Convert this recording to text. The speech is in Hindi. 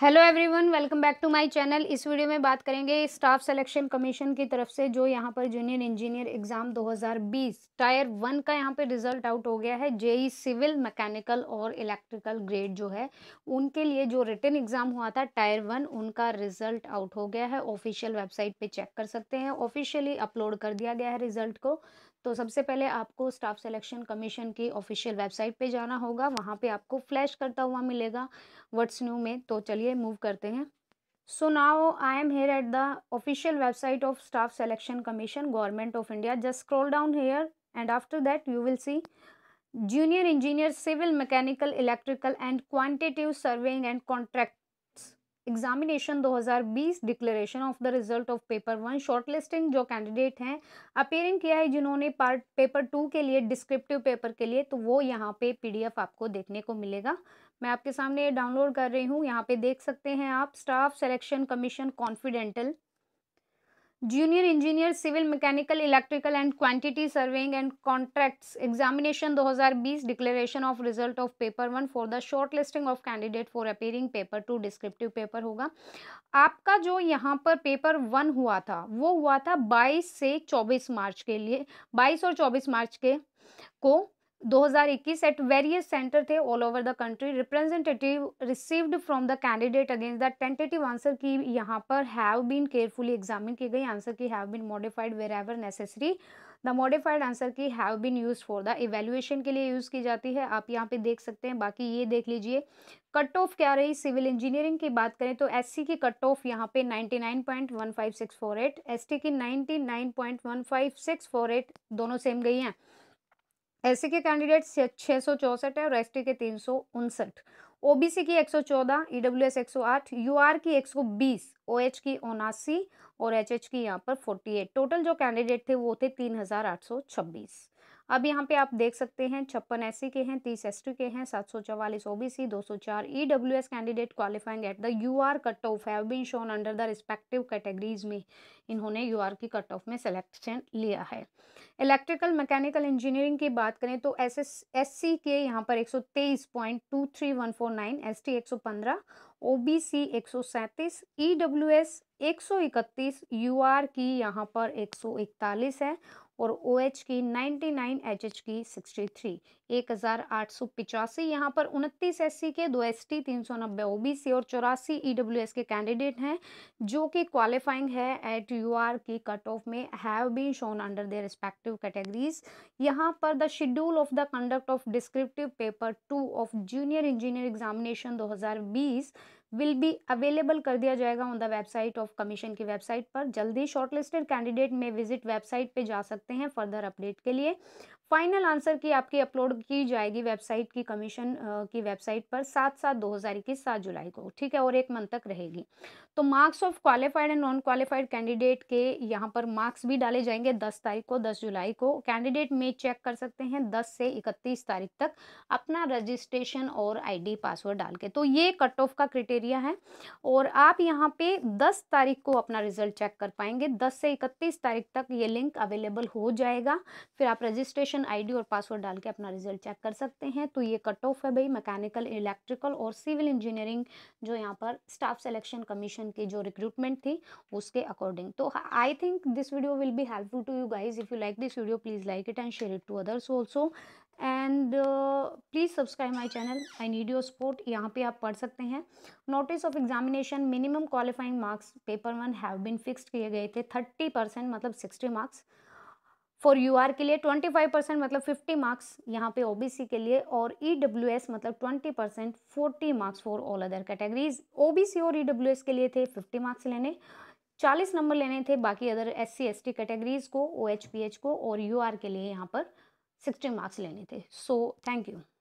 hello everyone welcome back to my channel इस वीडियो में बात करेंगे स्टाफ सिलेक्शन कमीशन की तरफ से जो यहाँ पर junior engineer exam 2020 tier one का यहाँ पर रिजल्ट आउट हो गया है जेई सिविल मैकेनिकल और इलेक्ट्रिकल ग्रेड जो है उनके लिए जो रिटर्न एग्ज़ाम हुआ था टायर वन उनका रिजल्ट आउट हो गया है ऑफिशियल वेबसाइट पर चेक कर सकते हैं ऑफिशियली अपलोड कर दिया गया है रिजल्ट को तो सबसे पहले आपको स्टाफ सिलेक्शन कमीशन की ऑफिशियल वेबसाइट पे जाना होगा वहाँ पे आपको फ्लैश करता हुआ मिलेगा व्हाट्स न्यू में तो चलिए मूव करते हैं so now I am here at the official website of staff selection commission government of India just scroll down here and after that you will see junior engineer civil mechanical electrical and quantitative surveying and contract examination 2020 declaration of the result of paper one shortlisting जो कैंडिडेट हैं अपेयरिंग किया है जिन्होंने पार्ट पेपर टू के लिए डिस्क्रिप्टिव पेपर के लिए तो वो यहाँ पे पीडीएफ आपको देखने को मिलेगा मैं आपके सामने डाउनलोड कर रही हूँ यहाँ पे देख सकते हैं आप staff selection commission confidential junior engineer civil mechanical electrical and quantity surveying and contracts examination 2020 declaration of result of paper one for the short listing of candidate for appearing paper two descriptive paper होगा आपका जो यहाँ पर पेपर वन हुआ था वो हुआ था 22 से 24 मार्च के लिए 22 और 24 मार्च के को 2021 at various center the all over the country representative received from the candidate against the tentative answer ki yahan par have been carefully examined ki gayi answer ki have been modified wherever necessary the modified answer ki have been used for the evaluation ke liye use ki jati hai aap yahan pe dekh sakte hain baki ye dekh lijiye cut off क्या रही सिविल इंजीनियरिंग की बात करें तो एससी की कट ऑफ यहाँ पे 99.15648 एसटी की 99.15648 दोनों सेम गई हैं एस के कैंडिडेट छः सौ है और एस के तीन सौ उनसठ ओबीसी की 114, ईडब्ल्यूएस 108, यूआर की 120, ओएच की उनासी और एचएच की यहाँ पर 48 टोटल जो कैंडिडेट थे वो थे 3826 अब यहाँ पे आप देख सकते हैं छप्पन एस के हैं तीस एस के हैं सात सौ चवालीस ओ बी सी दो सौ चार E W S candidate qualifying at the U R cut off have been shown under the respective categories में इन्होंने यू आर की कट ऑफ में सिलेक्शन लिया है इलेक्ट्रिकल मैकेनिकल इंजीनियरिंग की बात करें तो एस एस एस सी के यहाँ पर एक सौ तेईस point two three one four nine S T एक सौ पंद्रह ओ बी सी एक सौ सैंतीस ई डब्ल्यू एस एक सौ इकतीस यू आर की यहाँ पर एक सौ इकतालीस है और ओ OH की 99 एच की 63 पिचासी यहाँ पर उनतीस एस के दो एस टी तीन सौ नब्बे ओ बी सी और चौरासी ई डब्ल्यू एस के कैंडिडेट हैं जो कि क्वालिफाइंग है एट यू आर की कट ऑफ में have been shown under their respective categories यहाँ पर the schedule of the conduct of descriptive paper two of junior engineer examination दो विल बी अवेलेबल कर दिया जाएगा on the website of commission की वेबसाइट पर जल्दी शॉर्टलिस्टेड कैंडिडेट में विजिट वेबसाइट पे जा सकते हैं फर्दर अपडेट के लिए फाइनल आंसर की आपकी अपलोड की जाएगी वेबसाइट की कमीशन की वेबसाइट पर सात सात दो हज़ार इक्कीस सात जुलाई को ठीक है और एक मंथ तक रहेगी तो marks of qualified and non qualified candidate के यहाँ पर मार्क्स भी डाले जाएंगे दस तारीख को दस जुलाई को कैंडिडेट में चेक कर सकते हैं दस से इकतीस तारीख तक अपना रजिस्ट्रेशन और आई पासवर्ड डाल के तो ये कट ऑफ का क्रिटेरिया है और आप यहाँ पे दस तारीख को अपना रिजल्ट चेक कर पाएंगे दस से इकतीस तारीख तक ये लिंक अवेलेबल हो जाएगा फिर आप रजिस्ट्रेशन रजिस्ट्रेशन आईडी और पासवर्ड डाल के अपना रिजल्ट चेक कर सकते हैं तो ये कट ऑफ है भाई मैकेनिकल इलेक्ट्रिकल और सिविल इंजीनियरिंग जो यहाँ पर स्टाफ सिलेक्शन कमीशन की जो रिक्रूटमेंट थी उसके अकॉर्डिंग तो I think this video will be helpful to you guys if you like this video please like it and share it to others also and please subscribe my channel I need your support यहाँ पे आप पढ़ सकते हैं notice of examination minimum qualifying marks paper one have been fixed किए गए थे थर्टी परसेंट मतलब सिक्सटी मार्क्स फॉर यू के लिए 25 परसेंट मतलब 50 मार्क्स यहाँ पे ओबीसी के लिए और ई e मतलब 20 percent forty marks for all other categories C और ई e के लिए थे 50 मार्क्स लेने 40 नंबर लेने थे बाकी other S C S T categories को ओ एच को और यू के लिए यहाँ पर 60 मार्क्स लेने थे सो थैंक यू